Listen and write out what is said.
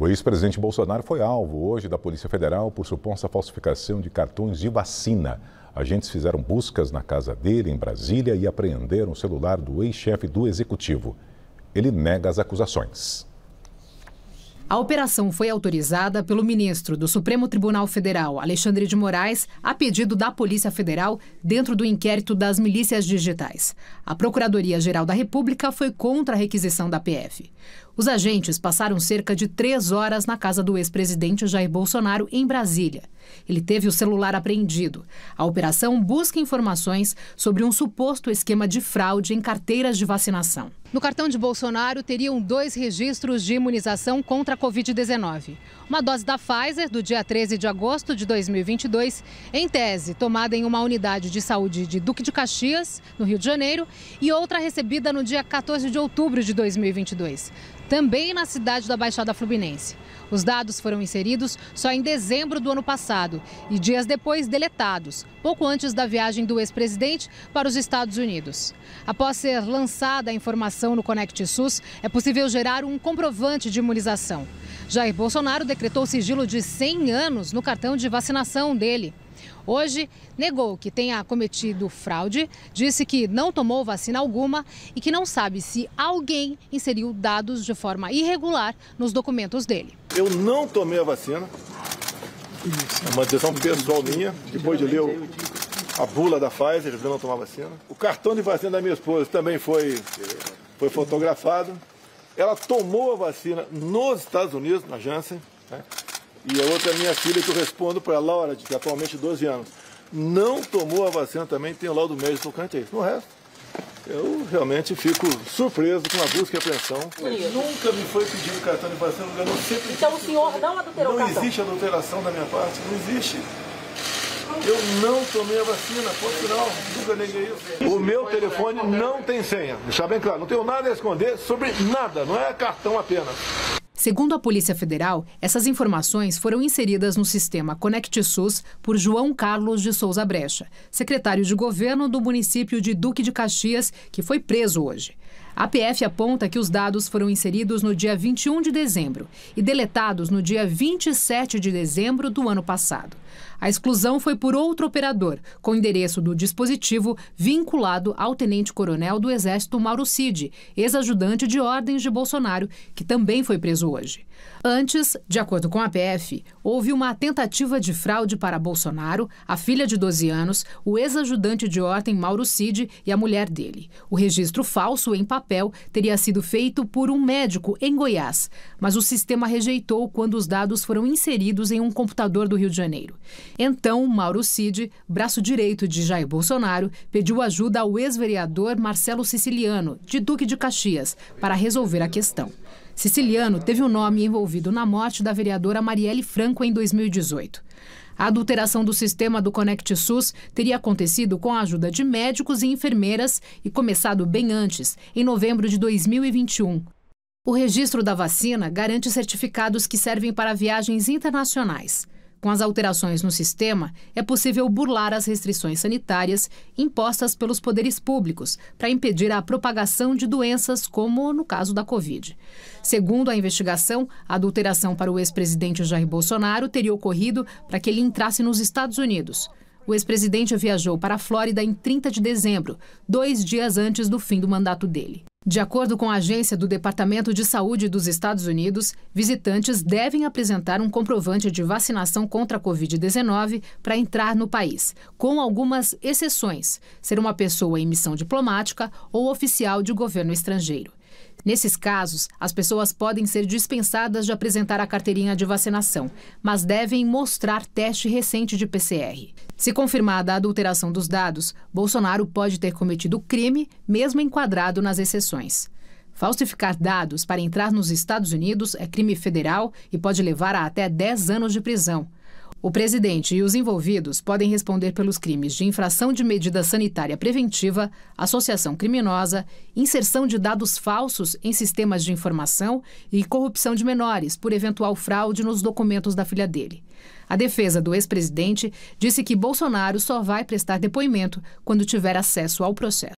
O ex-presidente Bolsonaro foi alvo hoje da Polícia Federal por suposta falsificação de cartões de vacina. Agentes fizeram buscas na casa dele, em Brasília, e apreenderam o celular do ex-chefe do executivo. Ele nega as acusações. A operação foi autorizada pelo ministro do Supremo Tribunal Federal, Alexandre de Moraes, a pedido da Polícia Federal dentro do inquérito das milícias digitais. A Procuradoria-Geral da República foi contra a requisição da PF. Os agentes passaram cerca de três horas na casa do ex-presidente Jair Bolsonaro, em Brasília. Ele teve o celular apreendido. A operação busca informações sobre um suposto esquema de fraude em carteiras de vacinação. No cartão de Bolsonaro teriam dois registros de imunização contra a Covid-19. Uma dose da Pfizer, do dia 13 de agosto de 2022, em tese, tomada em uma unidade de saúde de Duque de Caxias, no Rio de Janeiro, e outra recebida no dia 14 de outubro de 2022, também na cidade da Baixada Fluminense. Os dados foram inseridos só em dezembro do ano passado e dias depois deletados, pouco antes da viagem do ex-presidente para os Estados Unidos. Após ser lançada a informação no Conect SUS, é possível gerar um comprovante de imunização. Jair Bolsonaro decretou sigilo de 100 anos no cartão de vacinação dele. Hoje, negou que tenha cometido fraude, disse que não tomou vacina alguma e que não sabe se alguém inseriu dados de forma irregular nos documentos dele. Eu não tomei a vacina. É uma decisão pessoal minha, depois de ler a bula da Pfizer, eu não tomar vacina. O cartão de vacina da minha esposa também foi, foi fotografado. Ela tomou a vacina nos Estados Unidos, na Janssen. Né? E a outra é minha filha que eu respondo para ela, Laura, de que atualmente 12 anos, não tomou a vacina também, tem o laudo médico tocante a isso. No resto, eu realmente fico surpreso com a busca e apreensão. Nunca me foi pedido cartão de vacina, eu não sempre. Então o senhor não adulterou Não cartão. existe adulteração da minha parte, não existe. Eu não tomei a vacina, ponto final, nunca neguei isso. O meu telefone não tem senha, deixar bem claro, não tenho nada a esconder sobre nada, não é cartão apenas. Segundo a Polícia Federal, essas informações foram inseridas no sistema ConectSUS por João Carlos de Souza Brecha, secretário de governo do município de Duque de Caxias, que foi preso hoje. A PF aponta que os dados foram inseridos no dia 21 de dezembro e deletados no dia 27 de dezembro do ano passado. A exclusão foi por outro operador, com endereço do dispositivo vinculado ao tenente-coronel do Exército Mauro Cid, ex-ajudante de ordens de Bolsonaro, que também foi preso hoje. Antes, de acordo com a PF, houve uma tentativa de fraude para Bolsonaro, a filha de 12 anos, o ex-ajudante de ordem Mauro Cid e a mulher dele. O registro falso em papel teria sido feito por um médico em Goiás, mas o sistema rejeitou quando os dados foram inseridos em um computador do Rio de Janeiro. Então, Mauro Cid, braço direito de Jair Bolsonaro, pediu ajuda ao ex-vereador Marcelo Siciliano, de Duque de Caxias, para resolver a questão. Siciliano teve o um nome envolvido na morte da vereadora Marielle Franco em 2018. A adulteração do sistema do Conect SUS teria acontecido com a ajuda de médicos e enfermeiras e começado bem antes, em novembro de 2021. O registro da vacina garante certificados que servem para viagens internacionais. Com as alterações no sistema, é possível burlar as restrições sanitárias impostas pelos poderes públicos para impedir a propagação de doenças, como no caso da Covid. Segundo a investigação, a adulteração para o ex-presidente Jair Bolsonaro teria ocorrido para que ele entrasse nos Estados Unidos. O ex-presidente viajou para a Flórida em 30 de dezembro, dois dias antes do fim do mandato dele. De acordo com a agência do Departamento de Saúde dos Estados Unidos, visitantes devem apresentar um comprovante de vacinação contra a Covid-19 para entrar no país, com algumas exceções: ser uma pessoa em missão diplomática ou oficial de governo estrangeiro. Nesses casos, as pessoas podem ser dispensadas de apresentar a carteirinha de vacinação, mas devem mostrar teste recente de PCR. Se confirmada a adulteração dos dados, Bolsonaro pode ter cometido crime, mesmo enquadrado nas exceções. Falsificar dados para entrar nos Estados Unidos é crime federal e pode levar a até 10 anos de prisão. O presidente e os envolvidos podem responder pelos crimes de infração de medida sanitária preventiva, associação criminosa, inserção de dados falsos em sistemas de informação e corrupção de menores por eventual fraude nos documentos da filha dele. A defesa do ex-presidente disse que Bolsonaro só vai prestar depoimento quando tiver acesso ao processo.